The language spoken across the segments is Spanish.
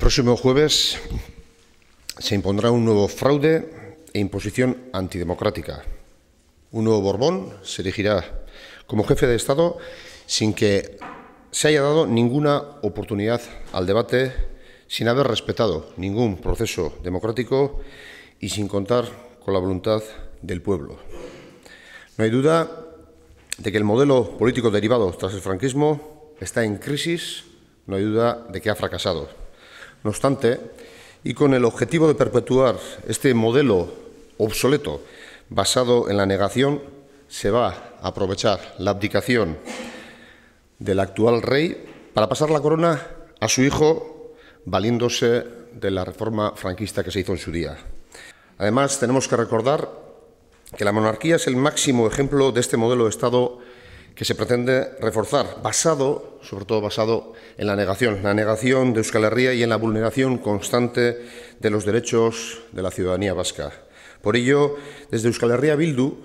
próximo jueves se impondrá un nuevo fraude e imposición antidemocrática. Un nuevo Borbón se elegirá como jefe de Estado sin que se haya dado ninguna oportunidad al debate, sin haber respetado ningún proceso democrático y sin contar con la voluntad del pueblo. No hay duda de que el modelo político derivado tras el franquismo está en crisis, no hay duda de que ha fracasado. No obstante, y con el objetivo de perpetuar este modelo obsoleto basado en la negación, se va a aprovechar la abdicación del actual rey para pasar la corona a su hijo, valiéndose de la reforma franquista que se hizo en su día. Además, tenemos que recordar que la monarquía es el máximo ejemplo de este modelo de Estado que se pretende reforzar, basado, sobre todo basado en la negación, la negación de Euskal Herria y en la vulneración constante de los derechos de la ciudadanía vasca. Por ello, desde Euskal Herria Bildu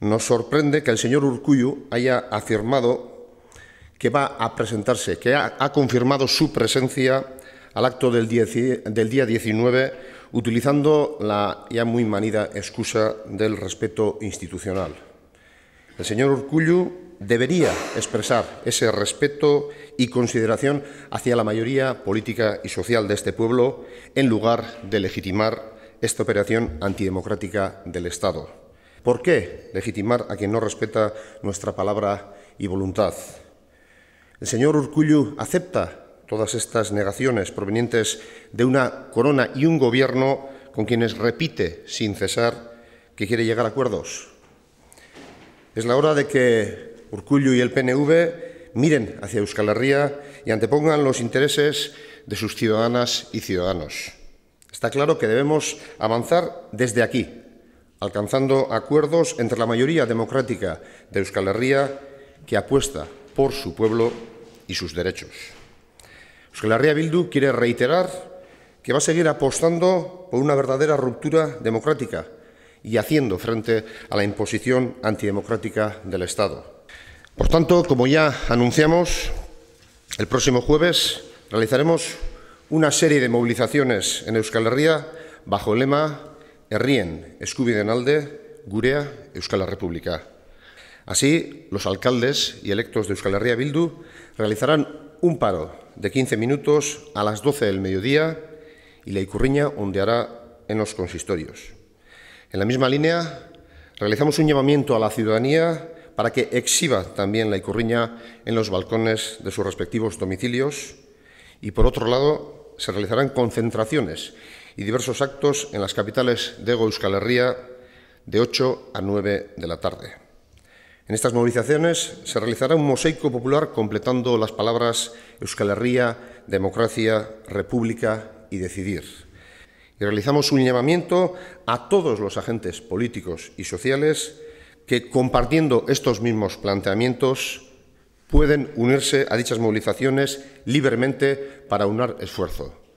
nos sorprende que el señor Urcuyu haya afirmado que va a presentarse, que ha, confirmado su presencia al acto del, del día 19 utilizando la ya muy manida excusa del respeto institucional. El señor Urcullu debería expresar ese respeto y consideración hacia la mayoría política y social de este pueblo en lugar de legitimar esta operación antidemocrática del Estado. ¿Por qué legitimar a quien no respeta nuestra palabra y voluntad? El señor Urcullu acepta todas estas negaciones provenientes de una corona y un gobierno con quienes repite sin cesar que quiere llegar a acuerdos. Es la hora de que Urcullu y el PNV miren hacia Euskal Herria y antepongan los intereses de sus ciudadanas y ciudadanos. Está claro que debemos avanzar desde aquí, alcanzando acuerdos entre la mayoría democrática de Euskal Herria que apuesta por su pueblo y sus derechos. Euskal Herria Bildu quiere reiterar que va a seguir apostando por una verdadera ruptura democrática y haciendo frente a la imposición antidemocrática del Estado. Por tanto, como ya anunciamos, el próximo jueves realizaremos una serie de movilizaciones en Euskal Herria bajo el lema Herrien, Escubidenalde, Gurea, Euskal República. Así, los alcaldes y electos de Euskal Herria Bildu realizarán un paro de 15 minutos a las 12 del mediodía y la Icurriña ondeará en los consistorios. En la misma línea, realizamos un llamamiento a la ciudadanía para que exhiba también la icurriña en los balcones de sus respectivos domicilios y, por otro lado, se realizarán concentraciones y diversos actos en las capitales de Ego Euskal Herria de 8 a 9 de la tarde. En estas movilizaciones se realizará un mosaico popular completando las palabras Euskal Herria, democracia, república y decidir y realizamos un llamamiento a todos los agentes políticos y sociales que, compartiendo estos mismos planteamientos, pueden unirse a dichas movilizaciones libremente para unar esfuerzo.